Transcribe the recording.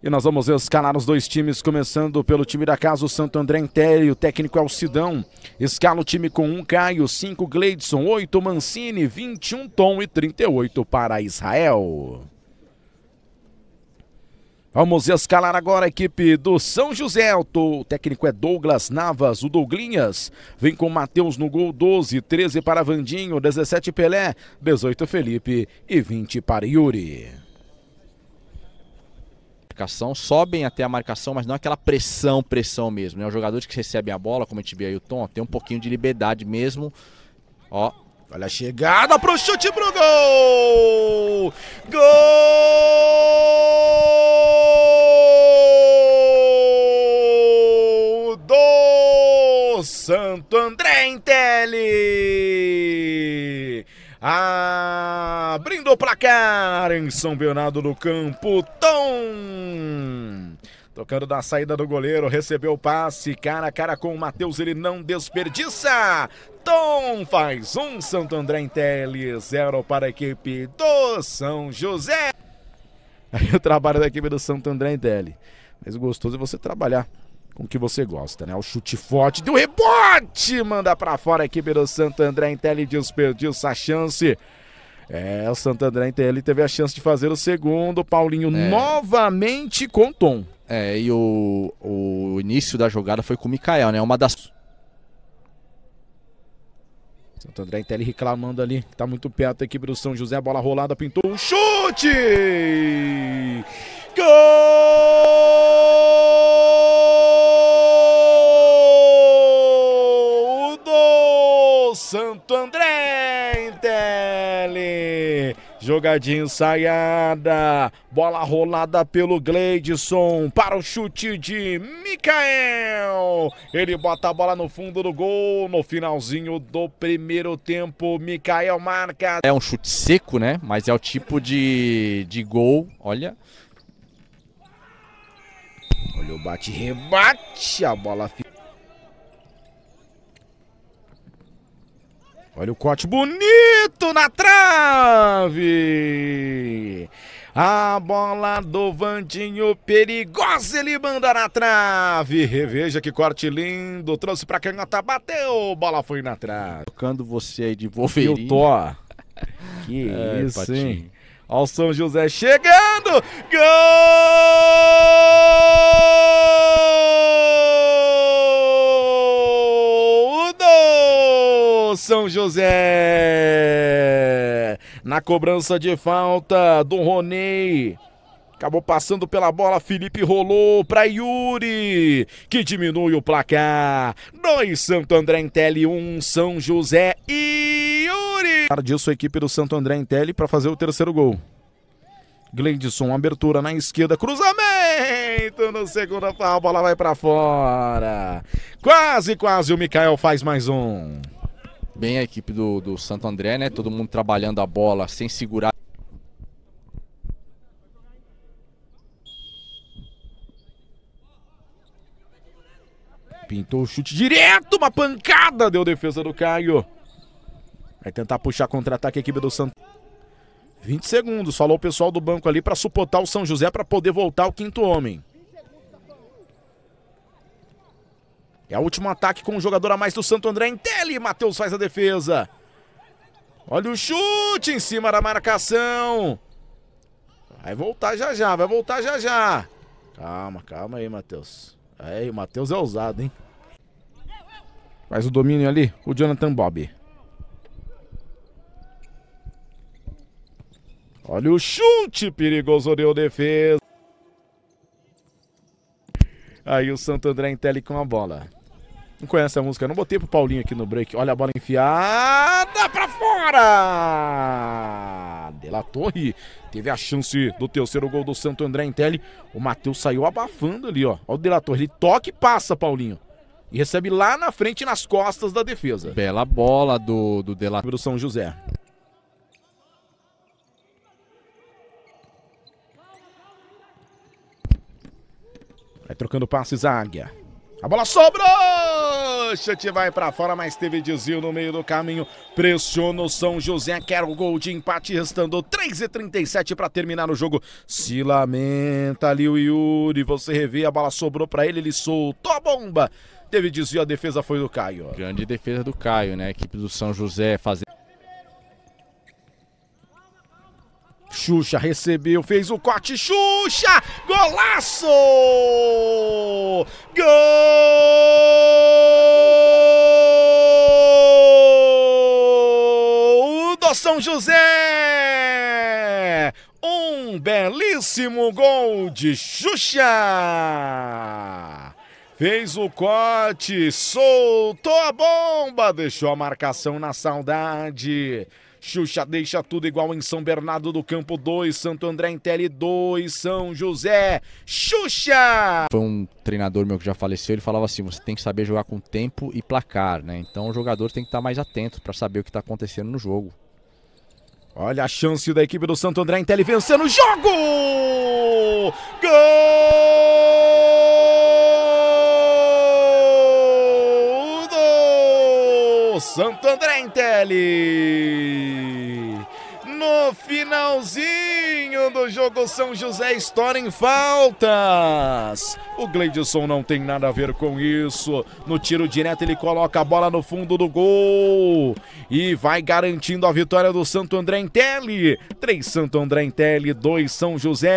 E nós vamos escalar os dois times, começando pelo time da casa, o Santo André Intério, o técnico é o Sidão. Escala o time com 1 um Caio, 5 Gleidson, 8 Mancini, 21 Tom e 38 para Israel. Vamos escalar agora a equipe do São José. O técnico é Douglas Navas, o Douglinhas. Vem com Matheus no gol, 12, 13 para Vandinho, 17 Pelé, 18 Felipe e 20 para Yuri marcação, sobem até a marcação, mas não aquela pressão, pressão mesmo. Né? Os jogadores que recebem a bola, como a gente viu aí o Tom, ó, tem um pouquinho de liberdade mesmo. Ó. Olha a chegada pro chute pro gol! Gol! Do Santo André Intelli! Abrindo o placar em São Bernardo do Campo, Tom. Tocando da saída do goleiro, recebeu o passe, cara a cara com o Matheus, ele não desperdiça. Tom faz um Santo André em tele, zero para a equipe do São José. Aí o trabalho da equipe do Santo André em tele. Mas gostoso é você trabalhar com o que você gosta, né? O chute forte do rebote, manda para fora a equipe do Santo André Intelli desperdiu essa chance. É, o Santo André Intelli teve a chance de fazer o segundo, Paulinho é. novamente com Tom. É, e o, o início da jogada foi com o Mikael, né? Uma das Santo André Intelli reclamando ali, tá muito perto da equipe do São José, bola rolada, pintou um chute! Gol! Santo André, Intelli. Jogadinha ensaiada, bola rolada pelo Gleidson para o chute de Mikael. Ele bota a bola no fundo do gol no finalzinho do primeiro tempo. Mikael marca. É um chute seco, né? Mas é o tipo de, de gol, olha. Olha o bate-rebate, a bola fica. Olha o corte bonito na trave! A bola do Vandinho perigosa, ele manda na trave. Reveja que corte lindo, trouxe pra canhota, bateu, bola foi na trave. Tocando você aí de Wolverine. Eu tô. Que é, isso, patinho. hein? Ao São José chegando! Gol! São José. Na cobrança de falta do Ronei. Acabou passando pela bola, Felipe rolou para Yuri, que diminui o placar. 2 Santo André Intelli, 1 um, São José e Yuri. Disso sua equipe do Santo André Intelli para fazer o terceiro gol. Gleidson, abertura na esquerda, cruzamento no segundo pau, a bola vai para fora. Quase, quase o Mikael faz mais um bem a equipe do, do Santo André, né? Todo mundo trabalhando a bola sem segurar. Pintou o chute direto, uma pancada, deu defesa do Caio. Vai tentar puxar contra-ataque a equipe do Santo. 20 segundos, falou o pessoal do banco ali para suportar o São José para poder voltar o quinto homem. É o último ataque com um jogador a mais do Santo André. Entele, Matheus faz a defesa. Olha o chute em cima da marcação. Vai voltar já já, vai voltar já já. Calma, calma aí, Matheus. Aí, é, o Matheus é ousado, hein? Faz o domínio ali, o Jonathan Bob. Olha o chute, perigoso deu defesa. Aí o Santo André Tele com a bola. Não conhece a música, eu não botei pro Paulinho aqui no break. Olha a bola enfiada pra fora! De La Torre teve a chance do terceiro gol do Santo André Intelli. O Matheus saiu abafando ali, ó. Olha o De La Torre, ele toca e passa, Paulinho. E recebe lá na frente, nas costas da defesa. Bela bola do, do De La Torre. São José. Vai trocando passes a águia. A bola sobrou! Rushett vai para fora, mas teve desvio no meio do caminho. Pressiona o São José, quer o gol de empate, restando 3 e 37 para terminar o jogo. Se lamenta ali o Yuri, você revê, a bola sobrou para ele, ele soltou a bomba. Teve desvio, a defesa foi do Caio. Grande defesa do Caio, né? A equipe do São José fazendo. Xuxa recebeu, fez o corte, Xuxa! Golaço! belíssimo gol de Xuxa! Fez o corte, soltou a bomba, deixou a marcação na saudade. Xuxa deixa tudo igual em São Bernardo do Campo 2, Santo André em Tele 2, São José. Xuxa! Foi um treinador meu que já faleceu, ele falava assim: você tem que saber jogar com tempo e placar, né? Então o jogador tem que estar mais atento para saber o que está acontecendo no jogo. Olha a chance da equipe do Santo André Intelli vencendo o jogo! Gol do Santo André tele. No finalzinho do jogo, São José estoura em faltas. O Gleidson não tem nada a ver com isso. No tiro direto, ele coloca a bola no fundo do gol e vai garantindo a vitória do Santo André Tele. 3 Santo André Tele, 2 São José.